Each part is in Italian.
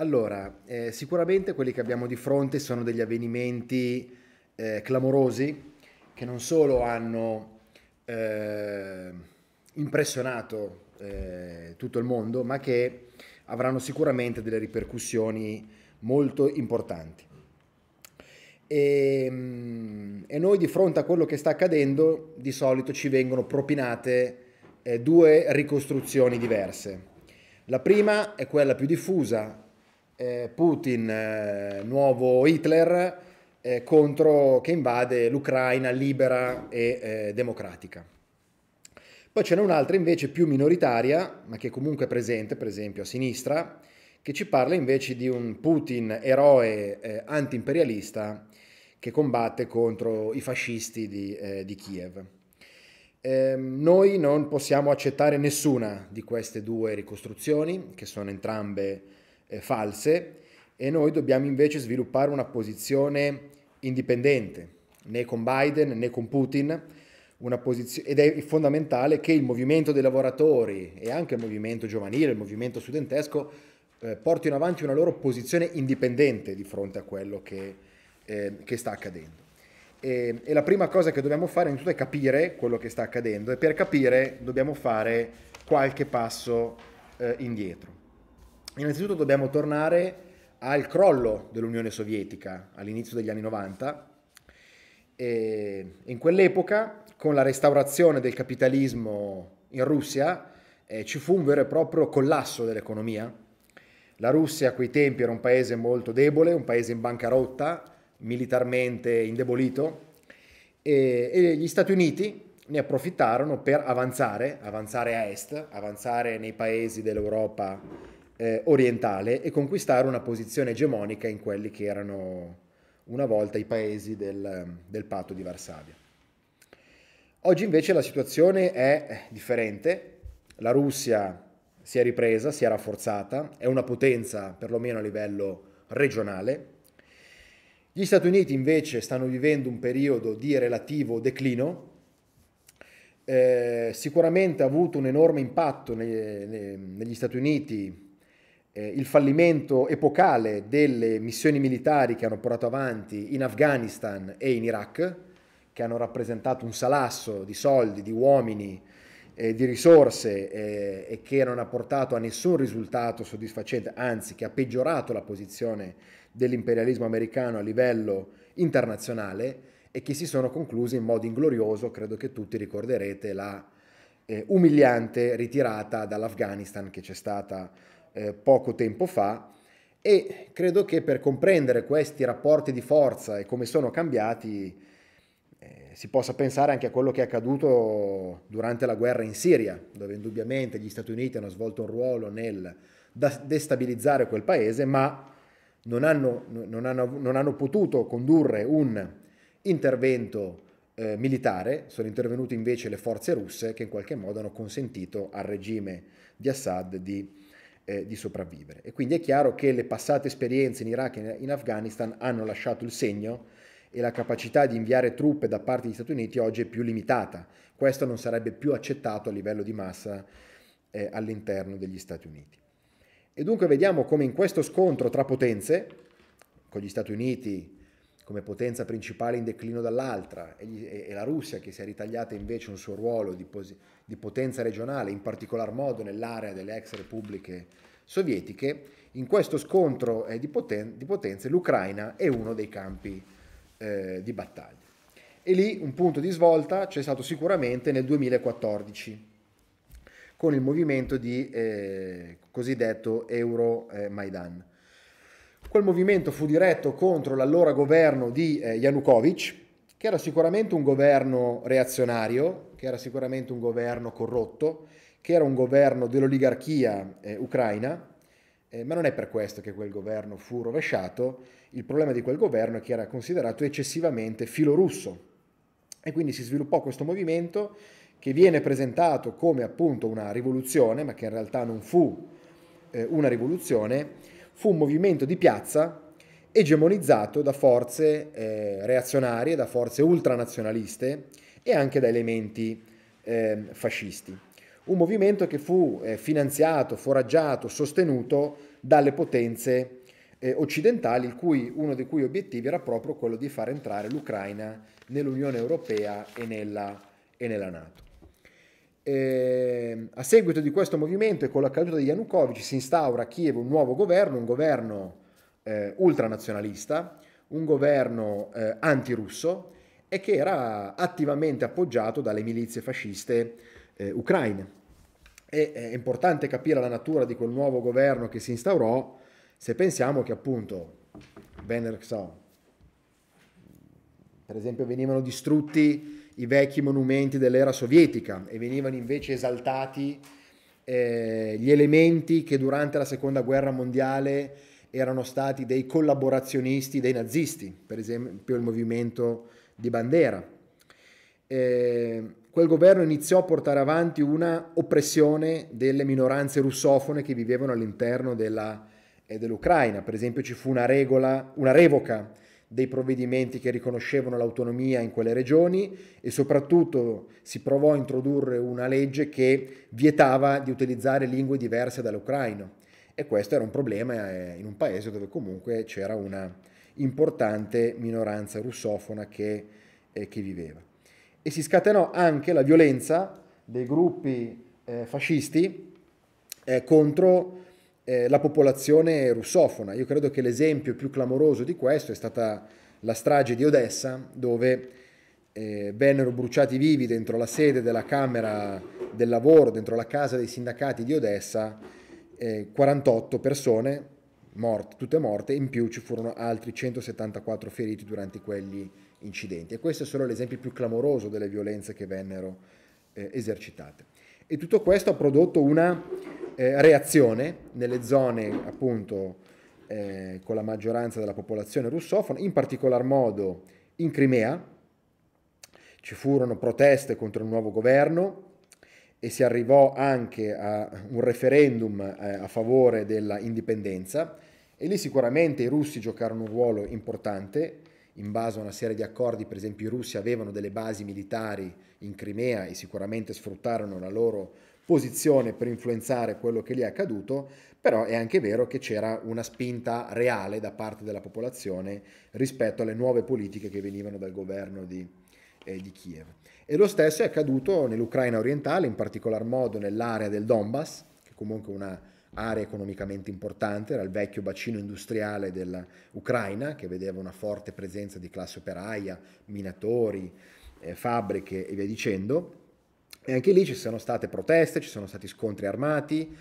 Allora, eh, sicuramente quelli che abbiamo di fronte sono degli avvenimenti eh, clamorosi che non solo hanno eh, impressionato eh, tutto il mondo, ma che avranno sicuramente delle ripercussioni molto importanti. E, ehm, e, noi di fronte a quello che sta accadendo di solito ci vengono propinate eh, due ricostruzioni diverse. La prima è quella più diffusa, eh, Putin, eh, nuovo Hitler, eh, contro, che invade l'Ucraina libera e eh, democratica. Poi ce n'è un'altra invece più minoritaria, ma che è comunque presente, per esempio a sinistra, che ci parla invece di un Putin eroe eh, antiimperialista che combatte contro i fascisti di, eh, di Kiev. Eh, noi non possiamo accettare nessuna di queste due ricostruzioni, che sono entrambe eh, false e noi dobbiamo invece sviluppare una posizione indipendente, né con Biden né con Putin, ed è fondamentale che il movimento dei lavoratori e anche il movimento giovanile, il movimento studentesco, eh, portino avanti una loro posizione indipendente di fronte a quello che, eh, che sta accadendo. E, e, la prima cosa che dobbiamo fare innanzitutto è capire quello che sta accadendo e per capire dobbiamo fare qualche passo eh, indietro innanzitutto dobbiamo tornare al crollo dell'Unione Sovietica all'inizio degli anni 90. E in quell'epoca, con la restaurazione del capitalismo in Russia, eh, ci fu un vero e proprio collasso dell'economia. La Russia a quei tempi era un paese molto debole, un paese in bancarotta, militarmente indebolito, e, e gli Stati Uniti, ne approfittarono per avanzare, avanzare a est, avanzare nei paesi dell'Europa eh, orientale e conquistare una posizione egemonica in quelli che erano una volta i paesi del, del patto di Varsavia. Oggi invece la situazione è differente, la Russia si è ripresa, si è rafforzata, è una potenza perlomeno a livello regionale. Gli Stati Uniti invece stanno vivendo un periodo di relativo declino, eh, sicuramente ha avuto un enorme impatto ne, ne, negli Stati Uniti eh, il fallimento epocale delle missioni militari che hanno portato avanti in Afghanistan e in Iraq, che hanno rappresentato un salasso di soldi, di uomini, eh, di risorse eh, e che non ha portato a nessun risultato soddisfacente, anzi che ha peggiorato la posizione dell'imperialismo americano a livello internazionale e che si sono conclusi in modo inglorioso, credo che tutti ricorderete la eh, umiliante ritirata dall'Afghanistan che c'è stata eh, poco tempo fa e credo che per comprendere questi rapporti di forza e come sono cambiati eh, si possa pensare anche a quello che è accaduto durante la guerra in Siria, dove indubbiamente gli Stati Uniti hanno svolto un ruolo nel destabilizzare quel paese, ma non hanno, non hanno, non hanno potuto condurre un intervento eh, militare, sono intervenute invece le forze russe che in qualche modo hanno consentito al regime di Assad di eh, di sopravvivere. E quindi è chiaro che le passate esperienze in Iraq e in Afghanistan hanno lasciato il segno e la capacità di inviare truppe da parte degli Stati Uniti oggi è più limitata. Questo non sarebbe più accettato a livello di massa eh, all'interno degli Stati Uniti. E dunque vediamo come in questo scontro tra potenze, con gli Stati Uniti come potenza principale in declino dall'altra e, e la Russia che si è ritagliata invece un suo ruolo di, posi- di potenza regionale, in particolar modo nell'area delle ex repubbliche sovietiche, in questo scontro eh, di, poten- di, potenze l'Ucraina è uno dei campi eh, di battaglia. E lì un punto di svolta c'è stato sicuramente nel 2014 con il movimento di eh, cosiddetto Euro Maidan Quel movimento fu diretto contro l'allora governo di eh, Yanukovych, che era sicuramente un governo reazionario, che era sicuramente un governo corrotto, che era un governo dell'oligarchia eh, ucraina, eh, ma non è per questo che quel governo fu rovesciato. Il problema di quel governo è che era considerato eccessivamente filorusso. E quindi si sviluppò questo movimento che viene presentato come appunto una rivoluzione, ma che in realtà non fu eh, una rivoluzione, fu un movimento di piazza egemonizzato da forze eh, reazionarie, da forze ultranazionaliste e anche da elementi eh, fascisti. Un movimento che fu eh, finanziato, foraggiato, sostenuto dalle potenze eh, occidentali, cui, uno dei cui obiettivi era proprio quello di far entrare l'Ucraina nell'Unione Europea e nella, e nella Nato. Eh, a seguito di questo movimento e con la caduta di Yanukovych si instaura a Kiev un nuovo governo, un governo eh, ultranazionalista, un governo eh, antirusso e che era attivamente appoggiato dalle milizie fasciste eh, ucraine. E, eh, è importante capire la natura di quel nuovo governo che si instaurò se pensiamo che appunto venerdì, per esempio venivano distrutti i vecchi monumenti dell'era sovietica e venivano invece esaltati eh, gli elementi che durante la seconda guerra mondiale erano stati dei collaborazionisti dei nazisti, per esempio il movimento di Bandera. Eh, quel governo iniziò a portare avanti una oppressione delle minoranze russofone che vivevano all'interno eh, dell'Ucraina. per esempio ci fu una, regola, una revoca dei provvedimenti che riconoscevano l'autonomia in quelle regioni e soprattutto si provò a introdurre una legge che vietava di utilizzare lingue diverse dall'ucraino e questo era un problema eh, in un paese dove comunque c'era una importante minoranza russofona che, eh, che viveva. E si scatenò anche la violenza dei gruppi eh, fascisti eh, contro eh, la popolazione russofona. Io credo che l'esempio più clamoroso di questo è stata la strage di Odessa, dove eh, vennero bruciati vivi dentro la sede della Camera del Lavoro, dentro la casa dei sindacati di Odessa, eh, 48 persone, morte, tutte morte, in più ci furono altri 174 feriti durante quegli incidenti. E questo è solo l'esempio più clamoroso delle violenze che vennero eh, esercitate. E tutto questo ha prodotto una eh, reazione nelle zone appunto eh, con la maggioranza della popolazione russofona, in particolar modo in Crimea ci furono proteste contro il nuovo governo e si arrivò anche a un referendum eh, a favore dell'indipendenza e lì sicuramente i russi giocarono un ruolo importante in base a una serie di accordi, per esempio i russi avevano delle basi militari in Crimea e sicuramente sfruttarono la loro posizione per influenzare quello che gli è accaduto, però è anche vero che c'era una spinta reale da parte della popolazione rispetto alle nuove politiche che venivano dal governo di, eh, di Kiev. E lo stesso è accaduto nell'Ucraina orientale, in particolar modo nell'area del Donbass, che è comunque una area economicamente importante, era il vecchio bacino industriale dell'Ucraina, che vedeva una forte presenza di classe operaia, minatori, eh, fabbriche e via dicendo e anche lì ci sono state proteste, ci sono stati scontri armati,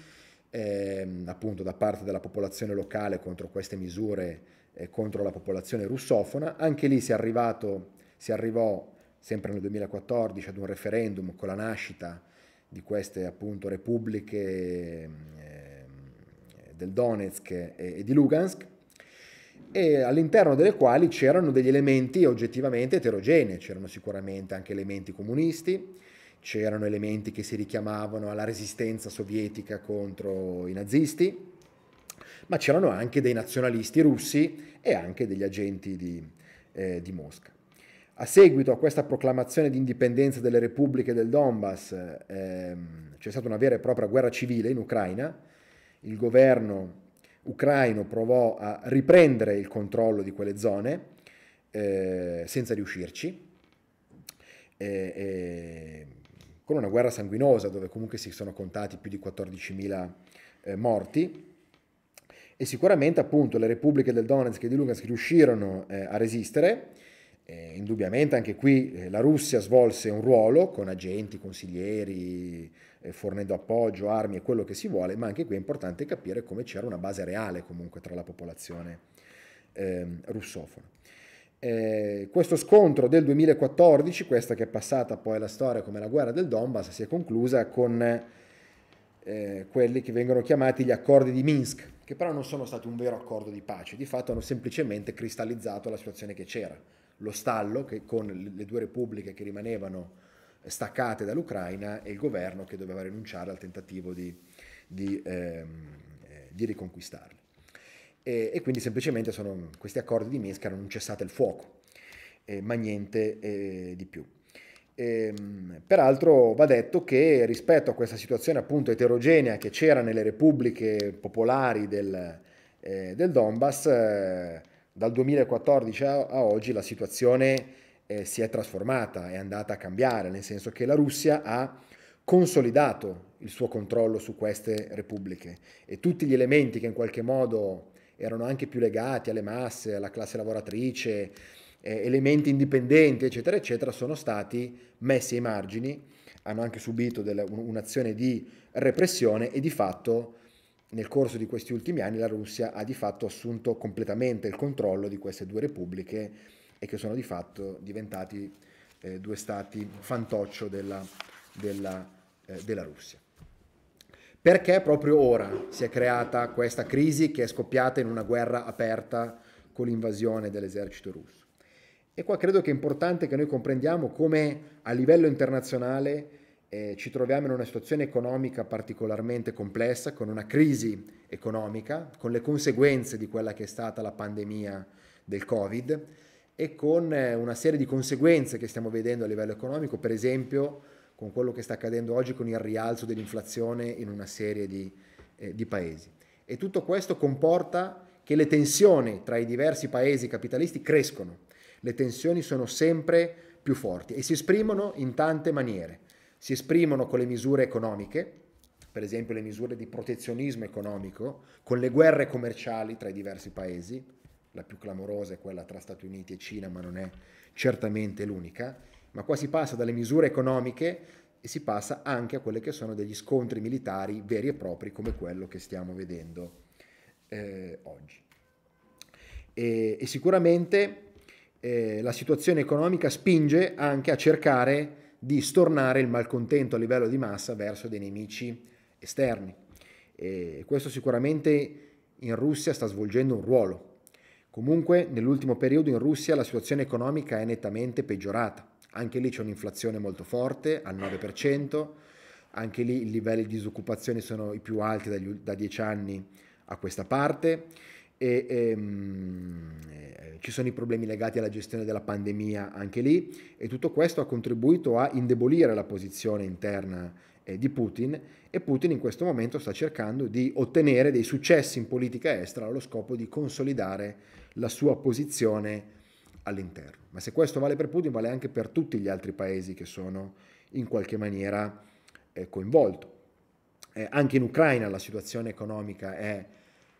ehm, appunto da parte della popolazione locale contro queste misure eh, contro la popolazione russofona. Anche lì si, è arrivato, si, arrivò sempre nel 2014 ad un referendum con la nascita di queste appunto repubbliche ehm, del Donetsk e, e di Lugansk e all'interno delle quali c'erano degli elementi oggettivamente eterogenei, c'erano sicuramente anche elementi comunisti, c'erano elementi che si richiamavano alla resistenza sovietica contro i nazisti, ma c'erano anche dei nazionalisti russi e anche degli agenti di, eh, di Mosca. A seguito a questa proclamazione di indipendenza delle repubbliche del Donbass ehm, c'è stata una vera e propria guerra civile in Ucraina, il governo ucraino provò a riprendere il controllo di quelle zone eh, senza riuscirci. Eh, con una guerra sanguinosa dove comunque si sono contati più di 14.000 eh, morti e sicuramente appunto le repubbliche del Donetsk e di Lugansk riuscirono eh, a resistere, eh, indubbiamente anche qui eh, la Russia svolse un ruolo con agenti, consiglieri, eh, fornendo appoggio, armi e quello che si vuole, ma anche qui è importante capire come c'era una base reale comunque tra la popolazione ehm, russofona. Eh, questo scontro del 2014, questa che è passata poi alla storia come la guerra del Donbass, si è conclusa con eh, quelli che vengono chiamati gli accordi di Minsk, che però non sono stati un vero accordo di pace, di fatto hanno semplicemente cristallizzato la situazione che c'era, lo stallo che con le due repubbliche che rimanevano staccate dall'Ucraina e il governo che doveva rinunciare al tentativo di, di, ehm, eh, di riconquistarle e, e quindi semplicemente sono questi accordi di Minsk erano un cessate il fuoco, eh, ma niente eh, di più. E, ehm, peraltro va detto che rispetto a questa situazione appunto eterogenea che c'era nelle repubbliche popolari del, eh, del Donbass, eh, dal 2014 a, a, oggi la situazione eh, si è trasformata, è andata a cambiare, nel senso che la Russia ha consolidato il suo controllo su queste repubbliche e tutti gli elementi che in qualche modo erano anche più legati alle masse, alla classe lavoratrice, eh, elementi indipendenti, eccetera, eccetera, sono stati messi ai margini, hanno anche subito delle, un'azione di repressione e di fatto nel corso di questi ultimi anni la Russia ha di fatto assunto completamente il controllo di queste due repubbliche e che sono di fatto diventati eh, due stati fantoccio della, della, eh, della Russia perché proprio ora si è creata questa crisi che è scoppiata in una guerra aperta con l'invasione dell'esercito russo. E qua credo che è importante che noi comprendiamo come a livello internazionale eh, ci troviamo in una situazione economica particolarmente complessa, con una crisi economica, con le conseguenze di quella che è stata la pandemia del Covid e con eh, una serie di conseguenze che stiamo vedendo a livello economico, per esempio con quello che sta accadendo oggi con il rialzo dell'inflazione in una serie di, eh, di paesi. E tutto questo comporta che le tensioni tra i diversi paesi capitalisti crescono, le tensioni sono sempre più forti e si esprimono in tante maniere. Si esprimono con le misure economiche, per esempio le misure di protezionismo economico, con le guerre commerciali tra i diversi paesi, la più clamorosa è quella tra Stati Uniti e Cina, ma non è certamente l'unica, ma qua si passa dalle misure economiche e si passa anche a quelli che sono degli scontri militari veri e propri come quello che stiamo vedendo eh, oggi. E, e sicuramente eh, la situazione economica spinge anche a cercare di stornare il malcontento a livello di massa verso dei nemici esterni. E questo sicuramente in Russia sta svolgendo un ruolo. Comunque nell'ultimo periodo in Russia la situazione economica è nettamente peggiorata anche lì c'è un'inflazione molto forte, al 9%, anche lì i livelli di disoccupazione sono i più alti dagli, da 10 anni a questa parte. E, e, ehm, e, eh, ci sono i problemi legati alla gestione della pandemia anche lì e tutto questo ha contribuito a indebolire la posizione interna eh, di Putin e Putin in questo momento sta cercando di ottenere dei successi in politica estera allo scopo di consolidare la sua posizione all'interno. Ma se questo vale per Putin, vale anche per tutti gli altri paesi che sono in qualche maniera eh, coinvolti. Eh, anche in Ucraina la situazione economica è,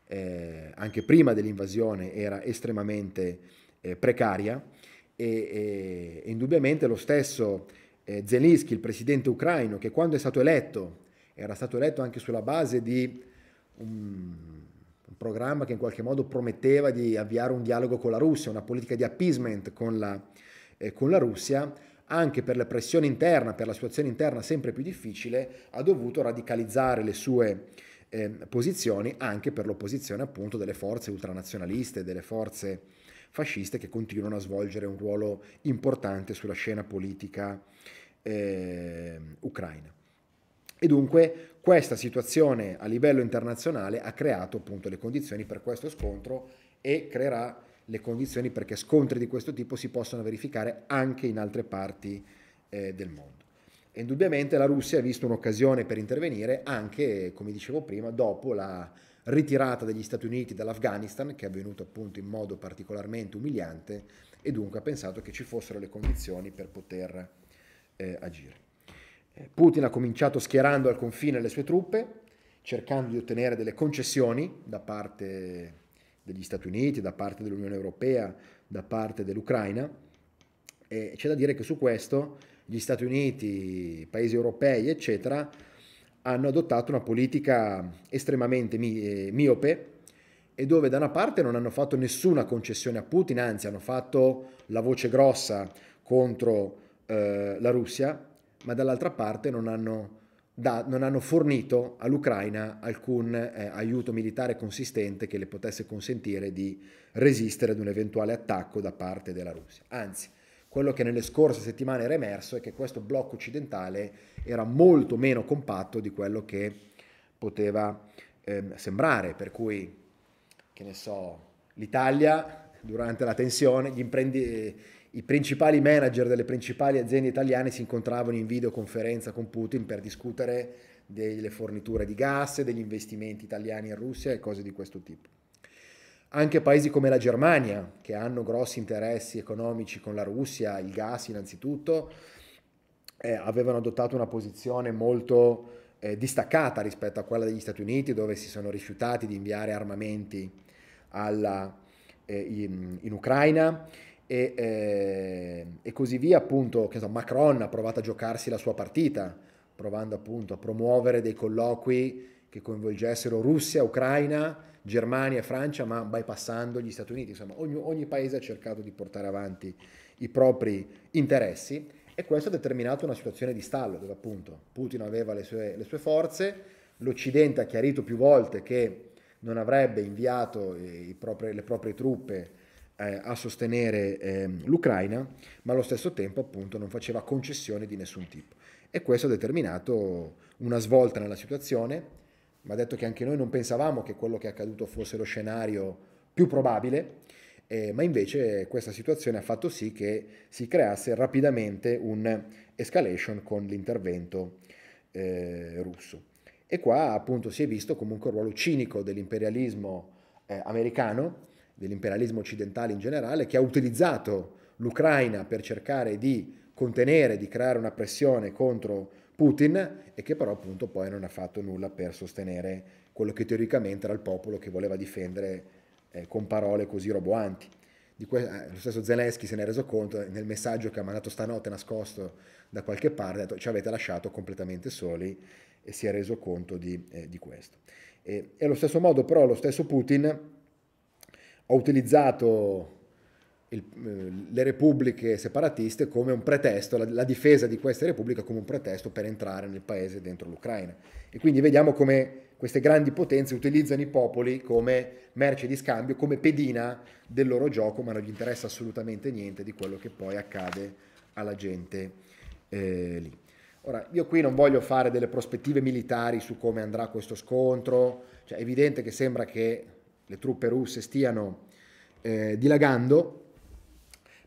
eh, anche prima dell'invasione, era estremamente eh, precaria e, e, indubbiamente lo stesso eh, Zelensky, il presidente ucraino, che quando è stato eletto, era stato eletto anche sulla base di... Um, programma che in qualche modo prometteva di avviare un dialogo con la Russia, una politica di appeasement con la, eh, con la Russia, anche per la pressione interna, per la situazione interna sempre più difficile, ha dovuto radicalizzare le sue eh, posizioni anche per l'opposizione appunto delle forze ultranazionaliste, delle forze fasciste che continuano a svolgere un ruolo importante sulla scena politica eh, ucraina. E dunque questa situazione a livello internazionale ha creato appunto le condizioni per questo scontro e creerà le condizioni perché scontri di questo tipo si possano verificare anche in altre parti eh, del mondo. E indubbiamente la Russia ha visto un'occasione per intervenire anche, come dicevo prima, dopo la ritirata degli Stati Uniti dall'Afghanistan, che è avvenuta appunto in modo particolarmente umiliante, e dunque ha pensato che ci fossero le condizioni per poter eh, agire. Putin ha cominciato schierando al confine le sue truppe, cercando di ottenere delle concessioni da parte degli Stati Uniti, da parte dell'Unione Europea, da parte dell'Ucraina. E c'è da dire che su questo gli Stati Uniti, i paesi europei, eccetera, hanno adottato una politica estremamente eh, miope e dove da una parte non hanno fatto nessuna concessione a Putin, anzi hanno fatto la voce grossa contro eh, la Russia, ma dall'altra parte non hanno, da, non hanno fornito all'Ucraina alcun eh, aiuto militare consistente che le potesse consentire di resistere ad un eventuale attacco da parte della Russia. Anzi, quello che nelle scorse settimane era emerso è che questo blocco occidentale era molto meno compatto di quello che poteva ehm, sembrare, per cui, che ne so, l'Italia durante la tensione, gli imprendi i principali manager delle principali aziende italiane si incontravano in videoconferenza con Putin per discutere delle forniture di gas, degli investimenti italiani in Russia e cose di questo tipo. Anche paesi come la Germania, che hanno grossi interessi economici con la Russia, il gas innanzitutto, eh, avevano adottato una posizione molto eh, distaccata rispetto a quella degli Stati Uniti, dove si sono rifiutati di inviare armamenti alla, eh, in, in Ucraina e, eh, e così via, appunto, che so, Macron ha provato a giocarsi la sua partita, provando appunto a promuovere dei colloqui che coinvolgessero Russia, Ucraina, Germania, Francia, ma bypassando gli Stati Uniti. Insomma, ogni, ogni, paese ha cercato di portare avanti i propri interessi e questo ha determinato una situazione di stallo dove appunto Putin aveva le sue, le sue forze, l'Occidente ha chiarito più volte che non avrebbe inviato eh, propri, le proprie truppe eh, a sostenere eh, l'Ucraina, ma allo stesso tempo appunto non faceva concessioni di nessun tipo. E questo ha determinato una svolta nella situazione, ma detto che anche noi non pensavamo che quello che è accaduto fosse lo scenario più probabile, eh, ma invece questa situazione ha fatto sì che si creasse rapidamente un'escalation con l'intervento eh, russo. E qua appunto si è visto comunque il ruolo cinico dell'imperialismo eh, americano, dell'imperialismo occidentale in generale, che ha utilizzato l'Ucraina per cercare di contenere, di creare una pressione contro Putin e che però appunto poi non ha fatto nulla per sostenere quello che teoricamente era il popolo che voleva difendere eh, con parole così roboanti. Que- eh, lo stesso Zelensky se ne è reso conto nel messaggio che ha mandato stanotte nascosto da qualche parte, ha detto ci avete lasciato completamente soli e si è reso conto di, eh, di questo. E, e allo stesso modo però lo stesso Putin ho utilizzato il, eh, le repubbliche separatiste come un pretesto, la, la, difesa di queste repubbliche come un pretesto per entrare nel paese dentro l'Ucraina. E quindi vediamo come queste grandi potenze utilizzano i popoli come merce di scambio, come pedina del loro gioco, ma non gli interessa assolutamente niente di quello che poi accade alla gente eh, lì. Ora, io qui non voglio fare delle prospettive militari su come andrà questo scontro, cioè, è evidente che sembra che le truppe russe stiano eh, dilagando,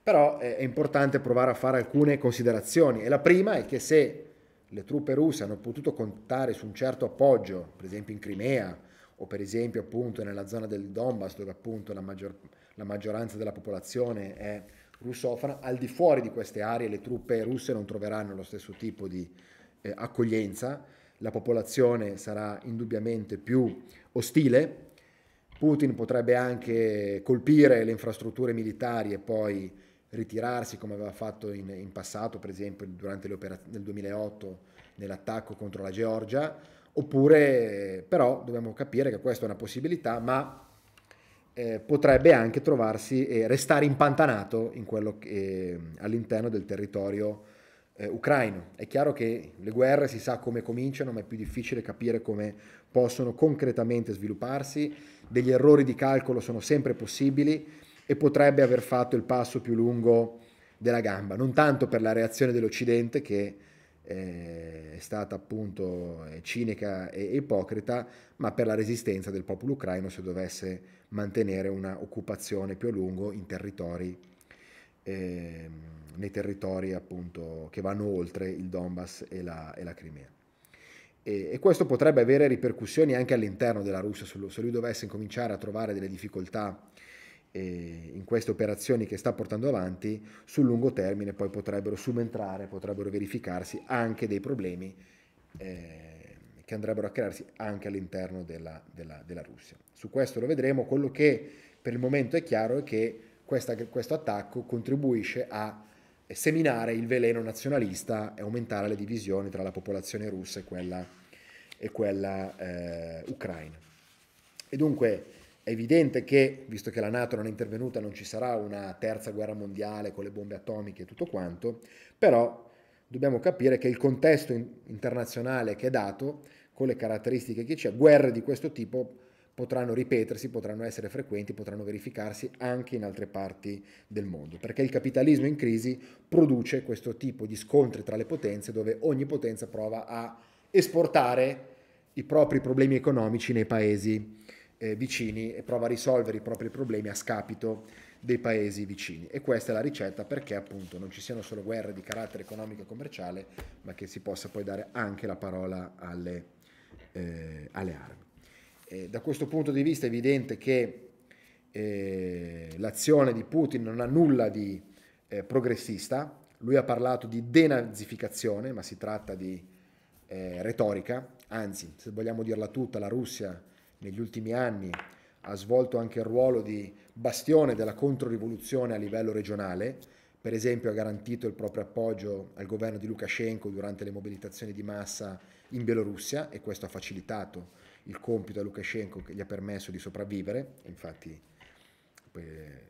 però eh, è importante provare a fare alcune considerazioni. E la prima è che se le truppe russe hanno potuto contare su un certo appoggio, per esempio in Crimea o per esempio appunto nella zona del Donbass dove appunto la, maggior, la maggioranza della popolazione è russofona, al di fuori di queste aree le truppe russe non troveranno lo stesso tipo di eh, accoglienza, la popolazione sarà indubbiamente più ostile Putin potrebbe anche colpire le infrastrutture militari e poi ritirarsi come aveva fatto in, in passato, per esempio durante le operaz- nel 2008 nell'attacco contro la Georgia, oppure però dobbiamo capire che questa è una possibilità, ma eh, potrebbe anche trovarsi e eh, restare impantanato in che, eh, all'interno del territorio eh, ucraino. È chiaro che le guerre si sa come cominciano, ma è più difficile capire come possono concretamente svilupparsi degli errori di calcolo sono sempre possibili e potrebbe aver fatto il passo più lungo della gamba, non tanto per la reazione dell'Occidente che eh, è stata appunto eh, cinica e ipocrita, ma per la resistenza del popolo ucraino se dovesse mantenere una occupazione più a lungo in territori, eh, nei territori appunto che vanno oltre il Donbass e la, e la Crimea e, questo potrebbe avere ripercussioni anche all'interno della Russia, se lui dovesse incominciare a trovare delle difficoltà eh, in queste operazioni che sta portando avanti, sul lungo termine poi potrebbero subentrare, potrebbero verificarsi anche dei problemi eh, che andrebbero a crearsi anche all'interno della, della, della Russia. Su questo lo vedremo, quello che per il momento è chiaro è che questa, questo attacco contribuisce a seminare il veleno nazionalista e aumentare le divisioni tra la popolazione russa e quella, e quella eh, ucraina. E dunque è evidente che, visto che la Nato non è intervenuta, non ci sarà una terza guerra mondiale con le bombe atomiche e tutto quanto, però dobbiamo capire che il contesto internazionale che è dato, con le caratteristiche che c'è, guerre di questo tipo potranno ripetersi, potranno essere frequenti, potranno verificarsi anche in altre parti del mondo, perché il capitalismo in crisi produce questo tipo di scontri tra le potenze dove ogni potenza prova a esportare i propri problemi economici nei paesi eh, vicini e prova a risolvere i propri problemi a scapito dei paesi vicini. E questa è la ricetta perché appunto non ci siano solo guerre di carattere economico e commerciale, ma che si possa poi dare anche la parola alle, eh, alle armi. Eh, da questo punto di vista è evidente che eh, l'azione di Putin non ha nulla di eh, progressista, lui ha parlato di denazificazione, ma si tratta di eh, retorica, anzi se vogliamo dirla tutta, la Russia negli ultimi anni ha svolto anche il ruolo di bastione della controrivoluzione a livello regionale, per esempio ha garantito il proprio appoggio al governo di Lukashenko durante le mobilitazioni di massa in Bielorussia e questo ha facilitato il compito a Lukashenko che gli ha permesso di sopravvivere, infatti eh,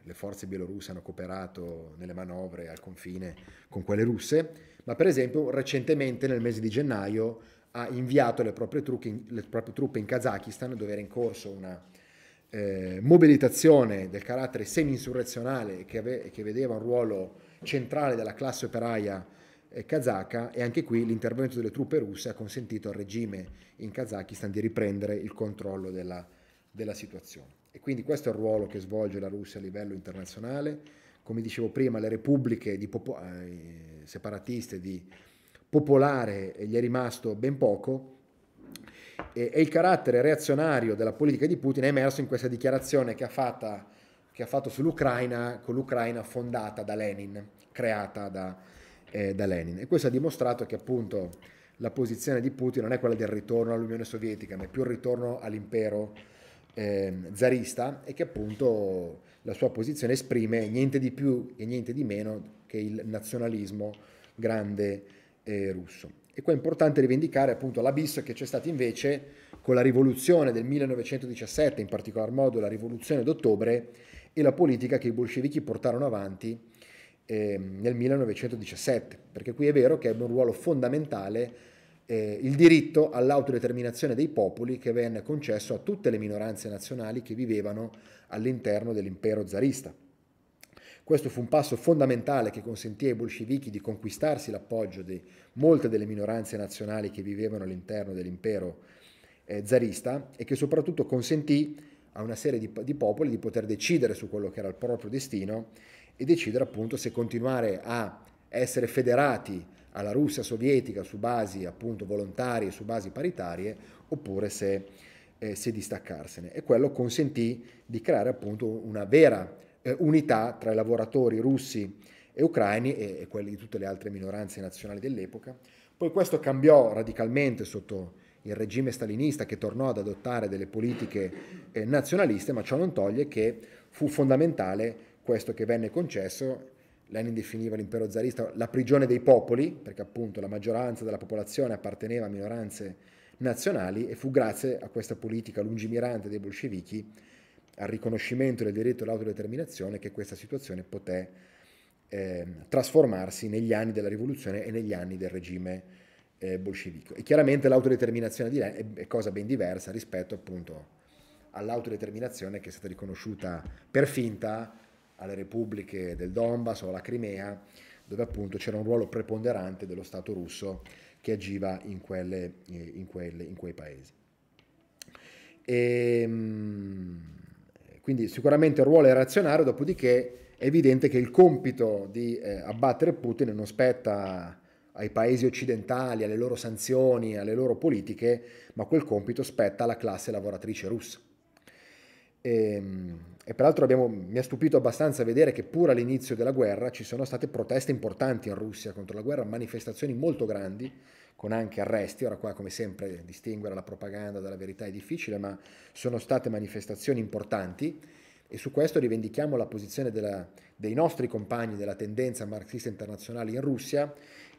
le forze bielorusse hanno cooperato nelle manovre al confine con quelle russe, ma per esempio recentemente nel mese di gennaio ha inviato le proprie, truppe, le proprie truppe in Kazakistan dove era in corso una eh, mobilitazione del carattere semi-insurrezionale che, che vedeva un ruolo centrale della classe operaia kazaka e anche qui l'intervento delle truppe russe ha consentito al regime in Kazakistan di riprendere il controllo della, della situazione. E quindi questo è il ruolo che svolge la Russia a livello internazionale. Come dicevo prima, le repubbliche di eh, separatiste di popolare eh, gli è rimasto ben poco e, e, il carattere reazionario della politica di Putin è emerso in questa dichiarazione che ha, fatta, che ha fatto sull'Ucraina, con l'Ucraina fondata da Lenin, creata da, eh, da Lenin. E questo ha dimostrato che appunto la posizione di Putin non è quella del ritorno all'Unione Sovietica, ma è più il ritorno all'impero eh, zarista e che appunto la sua posizione esprime niente di più e niente di meno che il nazionalismo grande eh, russo. E qua è importante rivendicare appunto l'abisso che c'è stato invece con la rivoluzione del 1917, in particolar modo la rivoluzione d'ottobre e la politica che i bolscevichi portarono avanti eh, nel 1917, perché qui è vero che ebbe un ruolo fondamentale eh, il diritto all'autodeterminazione dei popoli che venne concesso a tutte le minoranze nazionali che vivevano all'interno dell'impero zarista. Questo fu un passo fondamentale che consentì ai bolscevichi di conquistarsi l'appoggio di molte delle minoranze nazionali che vivevano all'interno dell'impero eh, zarista e che soprattutto consentì a una serie di, di popoli di poter decidere su quello che era il proprio destino e decidere appunto se continuare a essere federati alla Russia sovietica su basi appunto volontarie, su basi paritarie, oppure se, eh, se distaccarsene. E quello consentì di creare appunto una vera eh, unità tra i lavoratori russi e ucraini e, e quelli di tutte le altre minoranze nazionali dell'epoca. Poi questo cambiò radicalmente sotto il regime stalinista che tornò ad adottare delle politiche eh, nazionaliste, ma ciò non toglie che fu fondamentale questo che venne concesso, Lenin definiva l'impero zarista la prigione dei popoli, perché appunto la maggioranza della popolazione apparteneva a minoranze nazionali e fu grazie a questa politica lungimirante dei bolscevichi, al riconoscimento del diritto all'autodeterminazione, che questa situazione poté eh, trasformarsi negli anni della rivoluzione e negli anni del regime eh, bolscevico. E chiaramente l'autodeterminazione di Lenin è cosa ben diversa rispetto appunto all'autodeterminazione che è stata riconosciuta per finta alle repubbliche del Donbass o alla Crimea, dove appunto c'era un ruolo preponderante dello Stato russo che agiva in, quelle, eh, in, quelle, in quei paesi. E, ehm, quindi sicuramente il ruolo è razionario, dopodiché è evidente che il compito di eh, abbattere Putin non spetta ai paesi occidentali, alle loro sanzioni, alle loro politiche, ma quel compito spetta alla classe lavoratrice russa. E, ehm, e peraltro abbiamo, mi ha stupito abbastanza vedere che pur all'inizio della guerra ci sono state proteste importanti in Russia contro la guerra, manifestazioni molto grandi, con anche arresti. Ora qua come sempre distinguere la propaganda dalla verità è difficile, ma sono state manifestazioni importanti e su questo rivendichiamo la posizione della, dei nostri compagni della tendenza marxista internazionale in Russia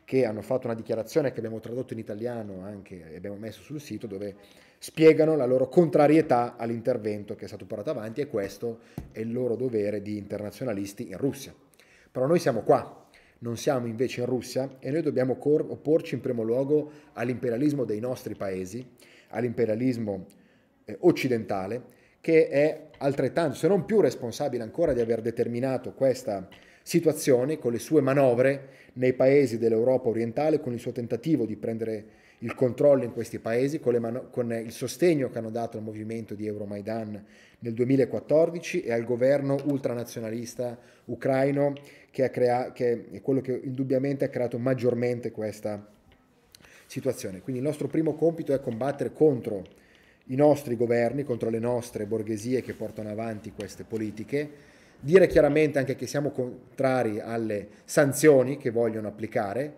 che hanno fatto una dichiarazione che abbiamo tradotto in italiano anche e abbiamo messo sul sito dove spiegano la loro contrarietà all'intervento che è stato portato avanti e questo è il loro dovere di internazionalisti in Russia. Però noi siamo qua, non siamo invece in Russia e noi dobbiamo opporci in primo luogo all'imperialismo dei nostri paesi, all'imperialismo eh, occidentale che è altrettanto, se non più responsabile ancora di aver determinato questa situazione con le sue manovre nei paesi dell'Europa orientale, con il suo tentativo di prendere il controllo in questi paesi, con, man- con il sostegno che hanno dato al movimento di Euromaidan nel 2014 e al governo ultranazionalista ucraino che, crea- che è quello che indubbiamente ha creato maggiormente questa situazione. Quindi il nostro primo compito è combattere contro i nostri governi, contro le nostre borghesie che portano avanti queste politiche dire chiaramente anche che siamo contrari alle sanzioni che vogliono applicare,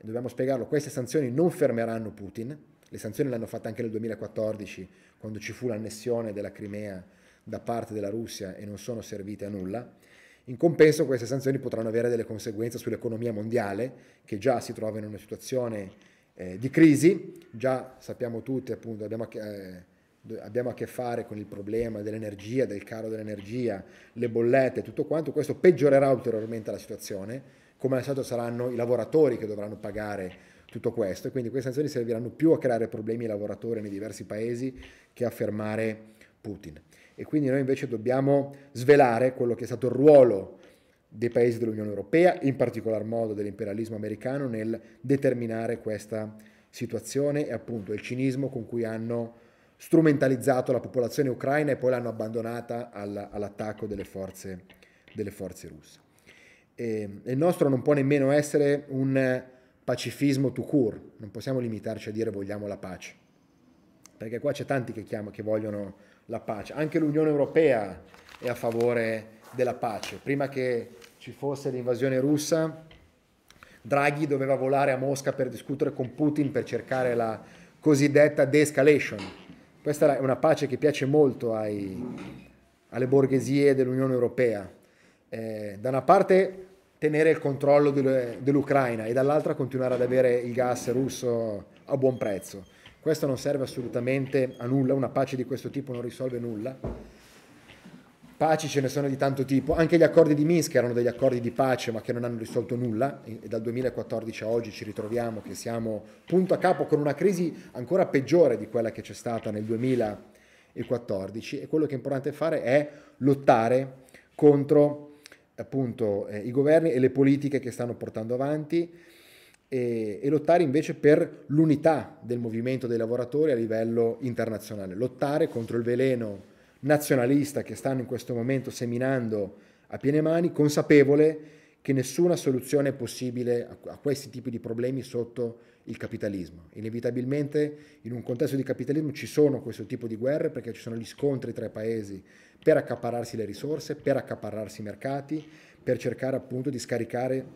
dobbiamo spiegarlo, queste sanzioni non fermeranno Putin, le sanzioni le hanno fatte anche nel 2014 quando ci fu l'annessione della Crimea da parte della Russia e non sono servite a nulla. In compenso queste sanzioni potranno avere delle conseguenze sull'economia mondiale che già si trova in una situazione eh, di crisi, già sappiamo tutti, appunto, abbiamo eh, abbiamo a che fare con il problema dell'energia, del caro dell'energia, le bollette, tutto quanto, questo peggiorerà ulteriormente la situazione, come al solito saranno i lavoratori che dovranno pagare tutto questo, e quindi queste sanzioni serviranno più a creare problemi ai lavoratori nei diversi paesi che a fermare Putin. E quindi noi invece dobbiamo svelare quello che è stato il ruolo dei paesi dell'Unione Europea, in particolar modo dell'imperialismo americano, nel determinare questa situazione e appunto il cinismo con cui hanno strumentalizzato la popolazione ucraina e poi l'hanno abbandonata all'attacco delle forze, delle forze russe. E il nostro non può nemmeno essere un pacifismo to cure, non possiamo limitarci a dire vogliamo la pace, perché qua c'è tanti che, chiama, che vogliono la pace, anche l'Unione Europea è a favore della pace, prima che ci fosse l'invasione russa Draghi doveva volare a Mosca per discutere con Putin per cercare la cosiddetta de-escalation, questa è una pace che piace molto ai, alle borghesie dell'Unione Europea. Eh, da una parte tenere il controllo dell'Ucraina e dall'altra continuare ad avere il gas russo a buon prezzo. Questo non serve assolutamente a nulla, una pace di questo tipo non risolve nulla Paci ce ne sono di tanto tipo, anche gli accordi di Minsk erano degli accordi di pace ma che non hanno risolto nulla e dal 2014 a oggi ci ritroviamo che siamo punto a capo con una crisi ancora peggiore di quella che c'è stata nel 2014 e quello che è importante fare è lottare contro appunto eh, i governi e le politiche che stanno portando avanti e, e lottare invece per l'unità del movimento dei lavoratori a livello internazionale, lottare contro il veleno nazionalista che stanno in questo momento seminando a piene mani, consapevole che nessuna soluzione è possibile a questi tipi di problemi sotto il capitalismo. Inevitabilmente in un contesto di capitalismo ci sono questo tipo di guerre perché ci sono gli scontri tra i paesi per accaparrarsi le risorse, per accaparrarsi i mercati, per cercare appunto di scaricare,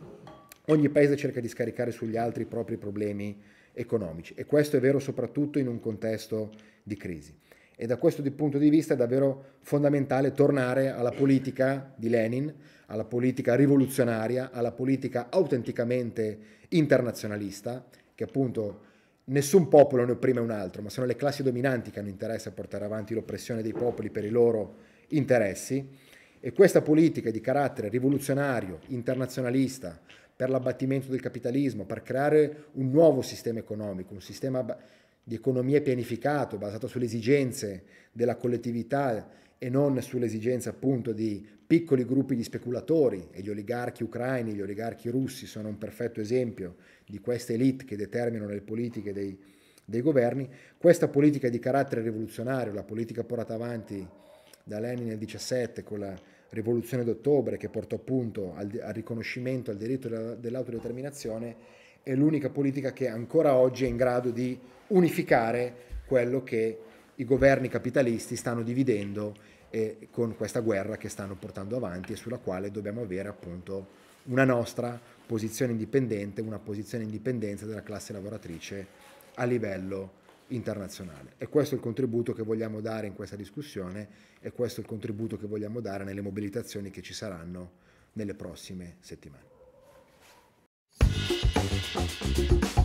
ogni paese cerca di scaricare sugli altri i propri problemi economici e questo è vero soprattutto in un contesto di crisi. E da questo punto di vista è davvero fondamentale tornare alla politica di Lenin, alla politica rivoluzionaria, alla politica autenticamente internazionalista, che appunto nessun popolo ne opprime un altro, ma sono le classi dominanti che hanno interesse a portare avanti l'oppressione dei popoli per i loro interessi. E questa politica di carattere rivoluzionario, internazionalista, per l'abbattimento del capitalismo, per creare un nuovo sistema economico, un sistema di economia pianificato, basato sulle esigenze della collettività e non sulle esigenze appunto di piccoli gruppi di speculatori e gli oligarchi ucraini, gli oligarchi russi sono un perfetto esempio di queste elite che determinano le politiche dei, dei governi, questa politica di carattere rivoluzionario, la politica portata avanti da Lenin nel 17 con la rivoluzione d'ottobre che portò appunto al, al riconoscimento, al diritto dell'autodeterminazione, è l'unica politica che ancora oggi è in grado di unificare quello che i governi capitalisti stanno dividendo eh, con questa guerra che stanno portando avanti e sulla quale dobbiamo avere appunto una nostra posizione indipendente, una posizione indipendenza della classe lavoratrice a livello internazionale. E questo è il contributo che vogliamo dare in questa discussione e questo è il contributo che vogliamo dare nelle mobilitazioni che ci saranno nelle prossime settimane. Thank you.